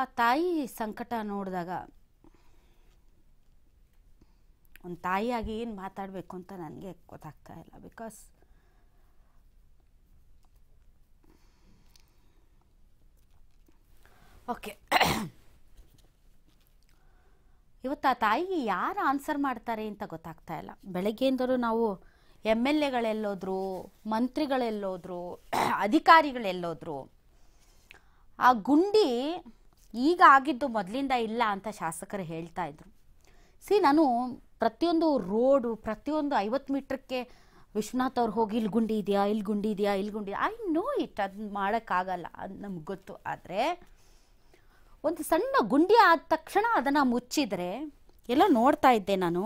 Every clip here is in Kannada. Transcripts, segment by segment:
ಆ ತಾಯಿ ಸಂಕಟ ನೋಡಿದಾಗ ಒಂದು ತಾಯಿಯಾಗಿ ಏನು ಮಾತಾಡಬೇಕು ಅಂತ ನನಗೆ ಗೊತ್ತಾಗ್ತಾ ಇಲ್ಲ ಬಿಕಾಸ್ ಓಕೆ ಇವತ್ತು ಆ ತಾಯಿಗೆ ಯಾರು ಆನ್ಸರ್ ಮಾಡ್ತಾರೆ ಅಂತ ಗೊತ್ತಾಗ್ತಾ ಇಲ್ಲ ಬೆಳಗ್ಗೆಯಿಂದಲೂ ನಾವು ಎಮ್ ಎಲ್ ಎಗಳೆಲ್ಲೋದ್ರು ಮಂತ್ರಿಗಳೆಲ್ಲೋದ್ರು ಅಧಿಕಾರಿಗಳೆಲ್ಲೋದ್ರು ಆ ಗುಂಡಿ ಈಗ ಆಗಿದ್ದು ಮೊದಲಿಂದ ಇಲ್ಲ ಅಂತ ಶಾಸಕರು ಹೇಳ್ತಾ ಇದ್ರು ಸಿ ನಾನು ಪ್ರತಿಯೊಂದು ರೋಡು ಪ್ರತಿಯೊಂದು ಐವತ್ತು ಮೀಟ್ರಕ್ಕೆ ವಿಶ್ವನಾಥ್ ಅವ್ರು ಹೋಗಿ ಇಲ್ಲಿ ಗುಂಡಿ ಇದೆಯಾ ಇಲ್ಲಿ ಗುಂಡಿ ಇದೆಯಾ ಇಲ್ಲಿ ಗುಂಡಿ ಐ ನೋ ಇಟ್ ಅದನ್ನ ಮಾಡೋಕ್ಕಾಗಲ್ಲ ಅದು ನಮ್ಗೆ ಗೊತ್ತು ಆದರೆ ಒಂದು ಸಣ್ಣ ಗುಂಡಿ ಆದ ತಕ್ಷಣ ಅದನ್ನು ಮುಚ್ಚಿದರೆ ಎಲ್ಲ ನೋಡ್ತಾ ಇದ್ದೆ ನಾನು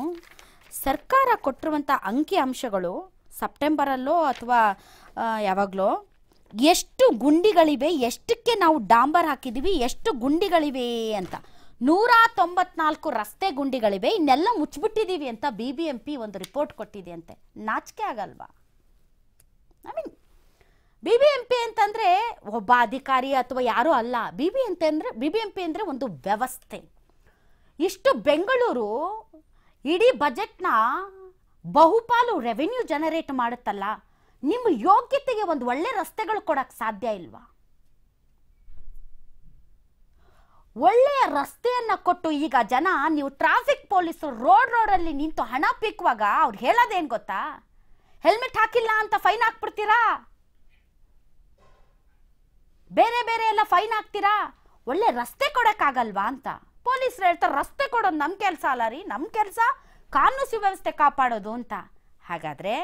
ಸರ್ಕಾರ ಕೊಟ್ಟಿರುವಂಥ ಅಂಕಿ ಅಂಶಗಳು ಸೆಪ್ಟೆಂಬರಲ್ಲೋ ಅಥವಾ ಯಾವಾಗಲೋ ಎಷ್ಟು ಗುಂಡಿಗಳಿವೆ ಎಷ್ಟಕ್ಕೆ ನಾವು ಡಾಂಬರ್ ಹಾಕಿದ್ದೀವಿ ಎಷ್ಟು ಗುಂಡಿಗಳಿವೆ ಅಂತ ನೂರ ತೊಂಬತ್ನಾಲ್ಕು ರಸ್ತೆ ಗುಂಡಿಗಳಿವೆ ಇನ್ನೆಲ್ಲ ಮುಚ್ಚಿಬಿಟ್ಟಿದ್ದೀವಿ ಅಂತ ಬಿ ಬಿ ಎಂ ಪಿ ಒಂದು ರಿಪೋರ್ಟ್ ಕೊಟ್ಟಿದೆ ಅಂತೆ ನಾಚಿಕೆ ಆಗಲ್ವಾ I mean B B M P ಅಂತಂದರೆ ಒಬ್ಬ ಅಧಿಕಾರಿ ಅಥವಾ ಯಾರೂ ಅಲ್ಲ ಬಿ ಬಿ ಅಂತ ಅಂದರೆ ಬಿ ಬಿ ಎಂ ಪಿ ಅಂದರೆ ಒಂದು ವ್ಯವಸ್ಥೆ ಇಷ್ಟು ಬೆಂಗಳೂರು ಇಡೀ ಬಜೆಟ್ನ ಬಹುಪಾಲು ರೆವೆನ್ಯೂ ಜನರೇಟ್ ಮಾಡುತ್ತಲ್ಲ ನಿಮ್ಮ ಯೋಗ್ಯತೆಗೆ ಒಂದು ಒಳ್ಳೆ ರಸ್ತೆಗಳು ಕೊಡಕ್ಕೆ ಸಾಧ್ಯ ಇಲ್ವಾ ಒಳ್ಳೆಯ ರಸ್ತೆಯನ್ನು ಕೊಟ್ಟು ಈಗ ಜನ ನೀವು ಟ್ರಾಫಿಕ್ ಪೊಲೀಸರು ರೋಡ್ ರೋಡಲ್ಲಿ ನಿಂತು ಹಣ ಪಿಕ್ವಾಗ ಅವ್ರು ಹೇಳೋದೇನು ಗೊತ್ತಾ ಹೆಲ್ಮೆಟ್ ಹಾಕಿಲ್ಲ ಅಂತ ಫೈನ್ ಹಾಕ್ಬಿಡ್ತೀರಾ ಬೇರೆ ಬೇರೆ ಎಲ್ಲ ಫೈನ್ ಹಾಕ್ತೀರಾ ಒಳ್ಳೆ ರಸ್ತೆ ಕೊಡೋಕ್ಕಾಗಲ್ವಾ ಅಂತ ಪೊಲೀಸರು ಹೇಳ್ತಾರೆ ರಸ್ತೆ ಕೊಡೋದು ನಮ್ಮ ಕೆಲಸ ಅಲ್ಲ ರೀ ನಮ್ಮ ಕೆಲಸ ಕಾನೂನು ಸುವ್ಯವಸ್ಥೆ ಕಾಪಾಡೋದು ಅಂತ ಹಾಗಾದರೆ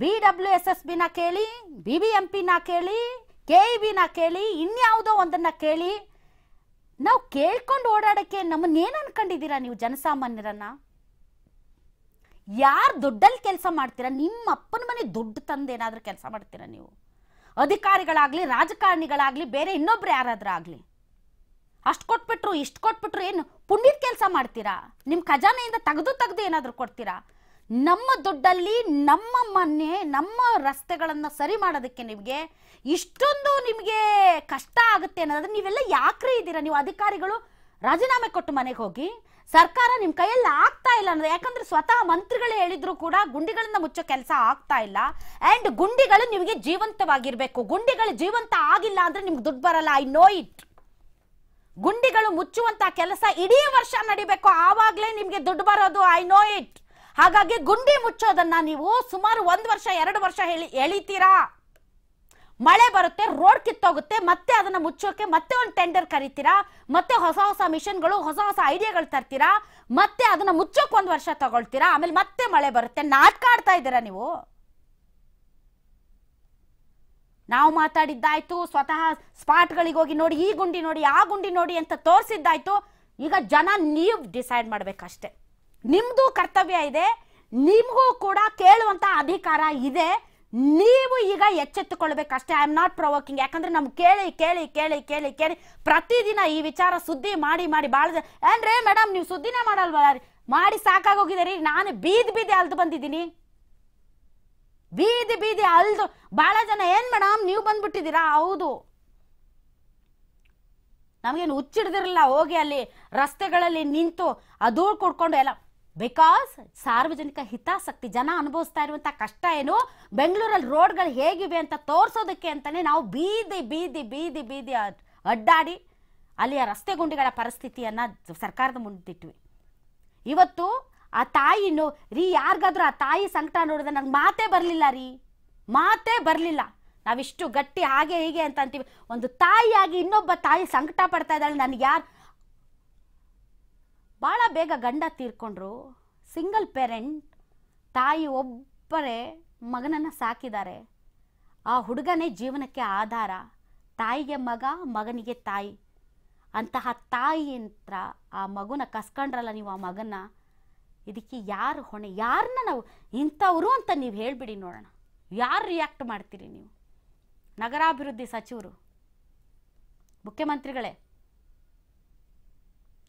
ಬಿ ಡಬ್ಲ್ಯೂ ಎಸ್ ಎಸ್ ಬಿನ ಕೇಳಿ ಬಿ ಬಿ ಎಂ ಪಿನ ಕೇಳಿ ಕೆ ಇ ಬಿನ ಕೇಳಿ ಇನ್ಯಾವುದೋ ಒಂದನ್ನು ಕೇಳಿ ನಾವು ಕೇಳ್ಕೊಂಡು ಓಡಾಡೋಕ್ಕೆ ನಮ್ಮನ್ನೇನು ಅನ್ಕೊಂಡಿದ್ದೀರಾ ನೀವು ಜನಸಾಮಾನ್ಯರನ್ನ ಯಾರು ದುಡ್ಡಲ್ಲಿ ಕೆಲಸ ಮಾಡ್ತೀರಾ ನಿಮ್ಮ ಅಪ್ಪನ ಮನೆ ದುಡ್ಡು ತಂದು ಏನಾದರೂ ಕೆಲಸ ಮಾಡ್ತೀರಾ ನೀವು ಅಧಿಕಾರಿಗಳಾಗಲಿ ರಾಜಕಾರಣಿಗಳಾಗಲಿ ಬೇರೆ ಇನ್ನೊಬ್ರು ಯಾರಾದರೂ ಆಗಲಿ ಅಷ್ಟು ಕೊಟ್ಬಿಟ್ರು ಇಷ್ಟು ಕೊಟ್ಬಿಟ್ರು ಏನು ಪುಣ್ಯದ ಕೆಲಸ ಮಾಡ್ತೀರಾ ನಿಮ್ಮ ಖಜಾನೆಯಿಂದ ತೆಗೆದು ತೆಗೆದು ಏನಾದರೂ ಕೊಡ್ತೀರಾ ನಮ್ಮ ದುಡ್ಡಲ್ಲಿ ನಮ್ಮ ಮನೆ ನಮ್ಮ ರಸ್ತೆಗಳನ್ನು ಸರಿ ಮಾಡೋದಕ್ಕೆ ನಿಮಗೆ ಇಷ್ಟೊಂದು ನಿಮಗೆ ಕಷ್ಟ ಆಗುತ್ತೆ ಅನ್ನೋದಾದ್ರೆ ನೀವೆಲ್ಲ ಯಾಕ್ರೆ ಇದ್ದೀರಾ ನೀವು ಅಧಿಕಾರಿಗಳು ರಾಜೀನಾಮೆ ಕೊಟ್ಟು ಮನೆಗೆ ಹೋಗಿ ಸರ್ಕಾರ ನಿಮ್ಮ ಕೈಯಲ್ಲಿ ಆಗ್ತಾ ಇಲ್ಲ ಅನ್ನೋದು ಯಾಕಂದ್ರೆ ಸ್ವತಃ ಮಂತ್ರಿಗಳೇ ಹೇಳಿದ್ರು ಕೂಡ ಗುಂಡಿಗಳನ್ನ ಮುಚ್ಚೋ ಕೆಲಸ ಆಗ್ತಾ ಇಲ್ಲ ಆ್ಯಂಡ್ ಗುಂಡಿಗಳು ನಿಮಗೆ ಜೀವಂತವಾಗಿರಬೇಕು ಗುಂಡಿಗಳು ಜೀವಂತ ಆಗಿಲ್ಲ ಅಂದರೆ ನಿಮ್ಗೆ ದುಡ್ಡು ಬರಲ್ಲ ಐ ನೋ ಇಟ್ ಗುಂಡಿಗಳು ಮುಚ್ಚುವಂತ ಕೆಲಸ ಇಡೀ ವರ್ಷ ನಡಿಬೇಕು ಆವಾಗಲೇ ನಿಮಗೆ ದುಡ್ಡು ಬರೋದು ಐ ನೋ ಇಟ್ ಹಾಗಾಗಿ ಗುಂಡಿ ಮುಚ್ಚೋದನ್ನ ನೀವು ಸುಮಾರು ಒಂದು ವರ್ಷ ಎರಡು ವರ್ಷ ಹೇಳಿ ಎಳಿತೀರಾ ಮಳೆ ಬರುತ್ತೆ ರೋಡ್ ಕಿತ್ತೋಗುತ್ತೆ ಮತ್ತೆ ಅದನ್ನ ಮುಚ್ಚೋಕೆ ಮತ್ತೆ ಒಂದು ಟೆಂಡರ್ ಕರಿತೀರಾ ಮತ್ತೆ ಹೊಸ ಹೊಸ ಮಿಷನ್ಗಳು ಹೊಸ ಹೊಸ ಐಡಿಯಾಗಳು ತರ್ತೀರಾ ಮತ್ತೆ ಅದನ್ನ ಮುಚ್ಚೋಕೆ ಒಂದು ವರ್ಷ ತಗೊಳ್ತೀರಾ ಆಮೇಲೆ ಮತ್ತೆ ಮಳೆ ಬರುತ್ತೆ ಆಡ್ತಾ ಇದ್ದೀರಾ ನೀವು ನಾವು ಮಾತಾಡಿದ್ದಾಯ್ತು ಸ್ವತಃ ಸ್ಪಾಟ್ಗಳಿಗೆ ಹೋಗಿ ನೋಡಿ ಈ ಗುಂಡಿ ನೋಡಿ ಆ ಗುಂಡಿ ನೋಡಿ ಅಂತ ತೋರಿಸಿದ್ದಾಯ್ತು ಈಗ ಜನ ನೀವು ಡಿಸೈಡ್ ಮಾಡಬೇಕಷ್ಟೆ ನಿಮ್ಮದು ಕರ್ತವ್ಯ ಇದೆ ನಿಮಗೂ ಕೂಡ ಕೇಳುವಂಥ ಅಧಿಕಾರ ಇದೆ ನೀವು ಈಗ ಎಚ್ಚೆತ್ತುಕೊಳ್ಬೇಕಷ್ಟೇ ಐ ಆಮ್ ನಾಟ್ ಪ್ರೊವೋಕಿಂಗ್ ಯಾಕಂದ್ರೆ ನಮ್ಗೆ ಕೇಳಿ ಕೇಳಿ ಕೇಳಿ ಕೇಳಿ ಕೇಳಿ ಪ್ರತಿದಿನ ಈ ವಿಚಾರ ಸುದ್ದಿ ಮಾಡಿ ಮಾಡಿ ಭಾಳ ಏನ್ರೇ ಮೇಡಮ್ ನೀವು ಸುದ್ದಿನೇ ಮಾಡಲ್ವಲ್ಲ ರೀ ಮಾಡಿ ಸಾಕಾಗೋಗಿದ್ದೀರಿ ನಾನು ಬೀದ್ ಬೀದಿ ಅಲ್ದು ಬಂದಿದ್ದೀನಿ ಬೀದಿ ಬೀದಿ ಅಲ್ದು ಭಾಳ ಜನ ಏನು ಮೇಡಮ್ ನೀವು ಬಂದ್ಬಿಟ್ಟಿದ್ದೀರಾ ಹೌದು ನಮಗೇನು ಹುಚ್ಚಿಡ್ದಿರಲ್ಲ ಹೋಗಿ ಅಲ್ಲಿ ರಸ್ತೆಗಳಲ್ಲಿ ನಿಂತು ಅದು ಕೊಡ್ಕೊಂಡು ಎಲ್ಲ ಬಿಕಾಸ್ ಸಾರ್ವಜನಿಕ ಹಿತಾಸಕ್ತಿ ಜನ ಅನುಭವಿಸ್ತಾ ಇರುವಂಥ ಕಷ್ಟ ಏನು ಬೆಂಗಳೂರಲ್ಲಿ ರೋಡ್ಗಳು ಹೇಗಿವೆ ಅಂತ ತೋರಿಸೋದಕ್ಕೆ ಅಂತಲೇ ನಾವು ಬೀದಿ ಬೀದಿ ಬೀದಿ ಬೀದಿ ಅಡ್ಡಾಡಿ ಅಲ್ಲಿಯ ರಸ್ತೆ ಗುಂಡಿಗಳ ಪರಿಸ್ಥಿತಿಯನ್ನು ಸರ್ಕಾರದ ಮುಂದಿಟ್ವಿ ಇವತ್ತು ಆ ತಾಯಿನು ರೀ ಯಾರಿಗಾದ್ರೂ ಆ ತಾಯಿ ಸಂಕಟ ನೋಡಿದ್ರೆ ನನಗೆ ಮಾತೇ ಬರಲಿಲ್ಲ ರೀ ಮಾತೇ ಬರಲಿಲ್ಲ ನಾವಿಷ್ಟು ಗಟ್ಟಿ ಹಾಗೆ ಹೀಗೆ ಅಂತ ಅಂತೀವಿ ಒಂದು ತಾಯಿಯಾಗಿ ಇನ್ನೊಬ್ಬ ತಾಯಿ ಸಂಕಟ ಪಡ್ತಾ ಇದ್ದಾಳೆ ನನಗೆ ಯಾರು ಭಾಳ ಬೇಗ ಗಂಡ ತೀರ್ಕೊಂಡ್ರು ಸಿಂಗಲ್ ಪೇರೆಂಟ್ ತಾಯಿ ಒಬ್ಬರೇ ಮಗನನ್ನು ಸಾಕಿದ್ದಾರೆ ಆ ಹುಡುಗನೇ ಜೀವನಕ್ಕೆ ಆಧಾರ ತಾಯಿಗೆ ಮಗ ಮಗನಿಗೆ ತಾಯಿ ಅಂತಹ ತಾಯಿ ಆ ಮಗುನ ಕಸ್ಕೊಂಡ್ರಲ್ಲ ನೀವು ಆ ಮಗನ್ನ ಇದಕ್ಕೆ ಯಾರು ಹೊಣೆ ಯಾರನ್ನ ನಾವು ಇಂಥವ್ರು ಅಂತ ನೀವು ಹೇಳಿಬಿಡಿ ನೋಡೋಣ ಯಾರು ರಿಯಾಕ್ಟ್ ಮಾಡ್ತೀರಿ ನೀವು ನಗರಾಭಿವೃದ್ಧಿ ಸಚಿವರು ಮುಖ್ಯಮಂತ್ರಿಗಳೇ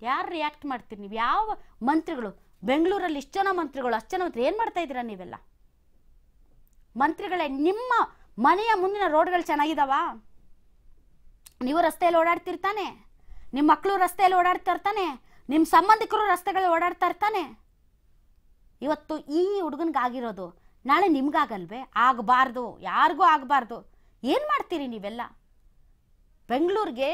ಯಾರು ರಿಯಾಕ್ಟ್ ಮಾಡ್ತೀರಿ ನೀವು ಯಾವ ಮಂತ್ರಿಗಳು ಬೆಂಗಳೂರಲ್ಲಿ ಇಷ್ಟು ಜನ ಮಂತ್ರಿಗಳು ಅಷ್ಟು ಜನ ಮಂತ್ರಿ ಏನು ಮಾಡ್ತಾ ಇದ್ದೀರಾ ನೀವೆಲ್ಲ ಮಂತ್ರಿಗಳೇ ನಿಮ್ಮ ಮನೆಯ ಮುಂದಿನ ರೋಡ್ಗಳು ಚೆನ್ನಾಗಿದಾವ ನೀವು ರಸ್ತೆಯಲ್ಲಿ ಓಡಾಡ್ತಿರ್ತಾನೆ ನಿಮ್ಮ ಮಕ್ಕಳು ರಸ್ತೆಯಲ್ಲಿ ಓಡಾಡ್ತಾ ಇರ್ತಾನೆ ನಿಮ್ಮ ಸಂಬಂಧಿಕರು ರಸ್ತೆಗಳಲ್ಲಿ ಓಡಾಡ್ತಾ ಇರ್ತಾನೆ ಇವತ್ತು ಈ ಹುಡುಗನಿಗಾಗಿರೋದು ನಾಳೆ ನಿಮ್ಗಾಗಲ್ವೇ ಆಗಬಾರ್ದು ಯಾರಿಗೂ ಆಗಬಾರ್ದು ಏನು ಮಾಡ್ತೀರಿ ನೀವೆಲ್ಲ ಬೆಂಗಳೂರಿಗೆ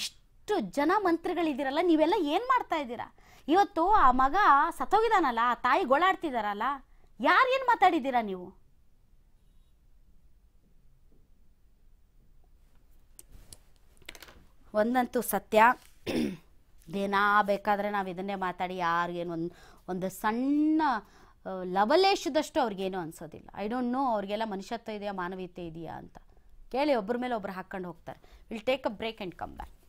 ಇಷ್ಟು ಜನ ಮಂತ್ರಿಗಳಿದ್ದೀರಲ್ಲ ನೀವೆಲ್ಲ ಏನು ಮಾಡ್ತಾ ಇದ್ದೀರಾ ಇವತ್ತು ಆ ಮಗ ಸತ್ತೋಗಿದಾನಲ್ಲ ಆ ತಾಯಿ ಗೋಳಾಡ್ತಿದ್ದಾರಲ್ಲ ಯಾರೇನು ಮಾತಾಡಿದ್ದೀರಾ ನೀವು ಒಂದಂತೂ ಸತ್ಯ ದಿನ ಬೇಕಾದರೆ ನಾವು ಇದನ್ನೇ ಮಾತಾಡಿ ಯಾರಿಗೇನು ಒಂದು ಒಂದು ಸಣ್ಣ ಲವಲೇಶದಷ್ಟು ಅವ್ರಿಗೇನು ಅನಿಸೋದಿಲ್ಲ ಐ ಡೋಂಟ್ ನೋ ಅವ್ರಿಗೆಲ್ಲ ಮನುಷ್ಯತ್ವ ಇದೆಯಾ ಮಾನವೀಯತೆ ಇದೆಯಾ ಅಂತ ಕೇಳಿ ಒಬ್ಬರ ಮೇಲೆ ಒಬ್ರು ಹಾಕ್ಕೊಂಡು ಹೋಗ್ತಾರೆ will take a break and come back